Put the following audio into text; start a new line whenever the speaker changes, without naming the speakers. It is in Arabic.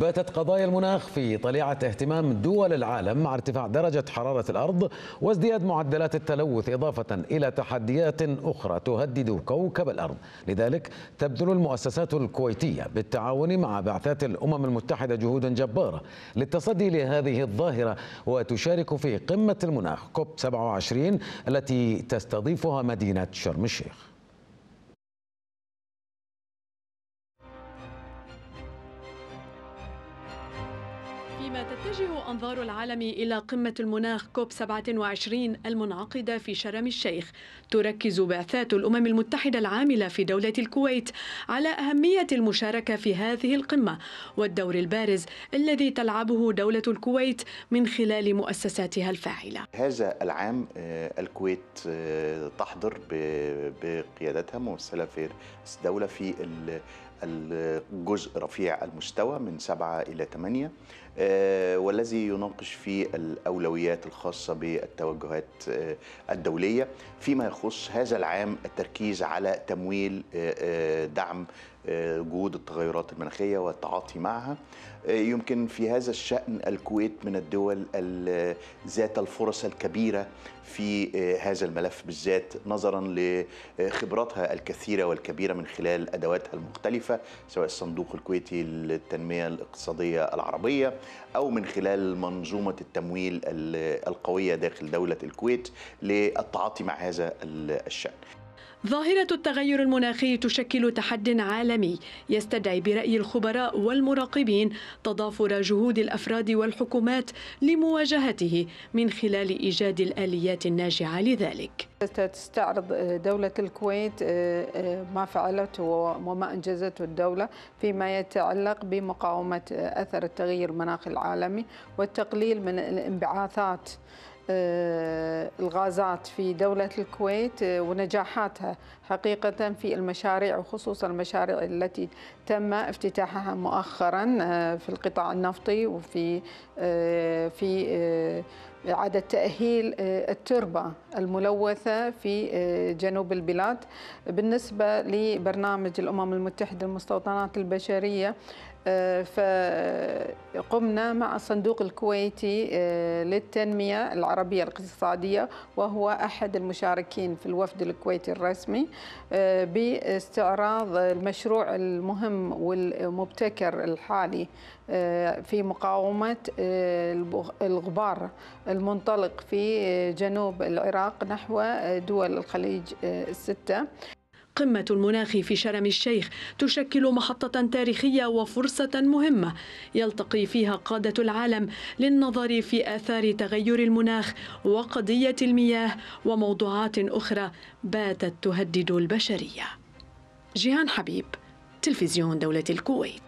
باتت قضايا المناخ في طليعة اهتمام دول العالم مع ارتفاع درجة حرارة الأرض وازدياد معدلات التلوث إضافة إلى تحديات أخرى تهدد كوكب الأرض لذلك تبذل المؤسسات الكويتية بالتعاون مع بعثات الأمم المتحدة جهودا جبارة للتصدي لهذه الظاهرة وتشارك في قمة المناخ كوب 27 التي تستضيفها مدينة شرم الشيخ
بما تتجه أنظار العالم إلى قمة المناخ كوب 27 المنعقدة في شرم الشيخ تركز بعثات الأمم المتحدة العاملة في دولة الكويت على أهمية المشاركة في هذه القمة والدور البارز الذي تلعبه دولة الكويت من خلال مؤسساتها الفاعلة
هذا العام آه، الكويت آه، تحضر بقيادتها ممثلة في دولة في الجزء رفيع المستوى من سبعة إلى ثمانية آه، والذي يناقش في الأولويات الخاصة بالتوجهات آه، الدولية فيما يخص هذا العام التركيز على تمويل آه، دعم جهود التغيرات المناخية والتعاطي معها آه، يمكن في هذا الشأن الكويت من الدول ذات الفرص الكبيرة في آه، هذا الملف بالذات نظرا لخبراتها الكثيرة والكبيرة من خلال أدواتها المختلفة سواء الصندوق الكويتي للتنمية الاقتصادية العربية أو من خلال منظومة التمويل القوية داخل دولة الكويت للتعاطي مع هذا الشأن
ظاهرة التغير المناخي تشكل تحد عالمي يستدعي برأي الخبراء والمراقبين تضافر جهود الأفراد والحكومات لمواجهته من خلال إيجاد الآليات الناجعة لذلك
تستعرض دولة الكويت آه، آه، ما فعلته وما أنجزته الدولة فيما يتعلق بمقاومة آه، أثر التغير المناخي العالمي والتقليل من الانبعاثات آه، الغازات في دولة الكويت آه، ونجاحاتها حقيقة في المشاريع وخصوصا المشاريع التي تم افتتاحها مؤخرا آه، في القطاع النفطي وفي في إعادة تأهيل آه، التربة الملوثة في آه، جنوب البلاد بالنسبة لبرنامج الأمم المتحدة للمستوطنات البشرية آه، فقمنا مع الصندوق الكويتي للتنمية العربية الاقتصادية وهو أحد المشاركين في الوفد الكويتي الرسمي باستعراض المشروع المهم والمبتكر الحالي في مقاومة الغبار المنطلق في جنوب العراق نحو دول الخليج الستة
قمة المناخ في شرم الشيخ تشكل محطة تاريخية وفرصة مهمة يلتقي فيها قادة العالم للنظر في آثار تغير المناخ وقضية المياه وموضوعات أخرى باتت تهدد البشرية. جيهان حبيب تلفزيون دولة الكويت